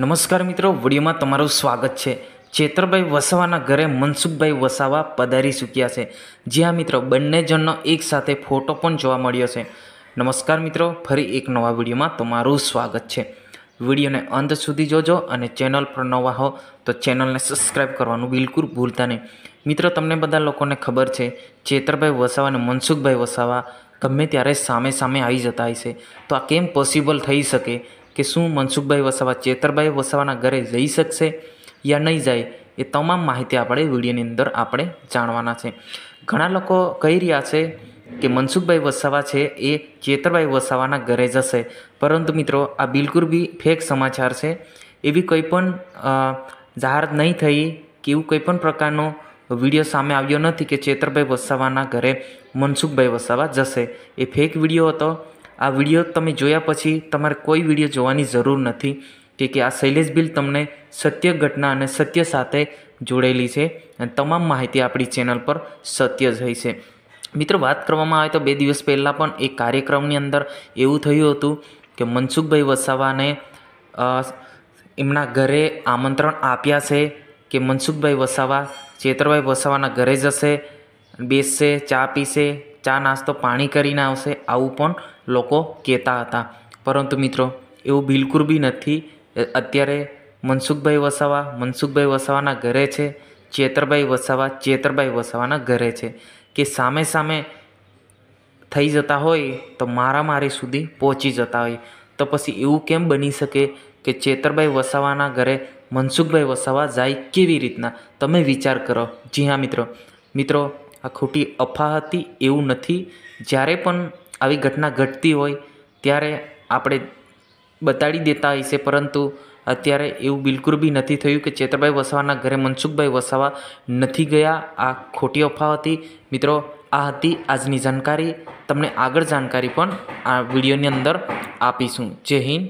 નમસ્કાર મિત્રો વિડીયોમાં તમારું સ્વાગત છે ચેતરભાઈ વસાવાના ઘરે મનસુખભાઈ વસાવા પધારી ચૂક્યા છે જ્યાં મિત્રો બંને જણનો એકસાથે ફોટો પણ જોવા મળ્યો છે નમસ્કાર મિત્રો ફરી એક નવા વિડીયોમાં તમારું સ્વાગત છે વિડીયોને અંત સુધી જોજો અને ચેનલ પર નવા હો તો ચેનલને સબસ્ક્રાઈબ કરવાનું બિલકુલ ભૂલતા નહીં મિત્રો તમને બધા લોકોને ખબર છે ચેતરભાઈ વસાવા અને મનસુખભાઈ વસાવા ગમે ત્યારે સામે સામે આવી જતા હશે તો આ કેમ પોસિબલ થઈ શકે કે શું મનસુખભાઈ વસાવા ચેતરભાઈ વસાવાના ઘરે જઈ શકશે યા નહીં જાય એ તમામ માહિતી આપણે વિડીયોની અંદર આપણે જાણવાના છે ઘણા લોકો કહી રહ્યા છે કે મનસુખભાઈ વસાવા છે એ ચેતરભાઈ વસાવાના ઘરે જશે પરંતુ મિત્રો આ બિલકુલ બી ફેક સમાચાર છે એવી કોઈ પણ જાહેરાત નહીં થઈ કે એવું કોઈ પણ પ્રકારનો વિડીયો સામે આવ્યો નથી કે ચેતરભાઈ વસાવાના ઘરે મનસુખભાઈ વસાવા જશે એ ફેક વિડીયો હતો આ વિડીયો તમે જોયા પછી તમારે કોઈ વિડીયો જોવાની જરૂર નથી કે કે આ શૈલેષ બિલ તમને સત્ય ઘટના અને સત્ય સાથે જોડેલી છે અને તમામ માહિતી આપણી ચેનલ પર સત્ય જ હોય છે મિત્રો વાત કરવામાં આવે તો બે દિવસ પહેલાં પણ એક કાર્યક્રમની અંદર એવું થયું હતું કે મનસુખભાઈ વસાવાને એમના ઘરે આમંત્રણ આપ્યા છે કે મનસુખભાઈ વસાવા ચેતરભાઈ વસાવાના ઘરે જશે બેસશે ચા પીશે ચા નાસ્તો પાણી કરીને આવશે આવું પણ લોકો કહેતા હતા પરંતુ મિત્રો એવું બિલકુલ બી નથી અત્યારે મનસુખભાઈ વસાવા મનસુખભાઈ વસાવાના ઘરે છે ચેતરભાઈ વસાવા ચેતરભાઈ વસાવાના ઘરે છે કે સામે સામે થઈ જતા હોય તો મારામારી સુધી પહોંચી જતા હોય તો પછી એવું કેમ બની શકે કે ચેતરભાઈ વસાવાના ઘરે મનસુખભાઈ વસાવા જાય કેવી રીતના તમે વિચાર કરો જી હા મિત્રો મિત્રો આ ખોટી અફવા હતી એવું નથી જ્યારે પણ આવી ઘટના ઘટતી હોય ત્યારે આપણે બતાડી દેતા હોય છે પરંતુ અત્યારે એવું બિલકુલ બી નથી થયું કે ચેતરભાઈ વસાવાના ઘરે મનસુખભાઈ વસાવા નથી ગયા આ ખોટી અફવા હતી મિત્રો આ હતી આજની જાણકારી તમને આગળ જાણકારી પણ આ વિડીયોની અંદર આપીશું જય હિન્દ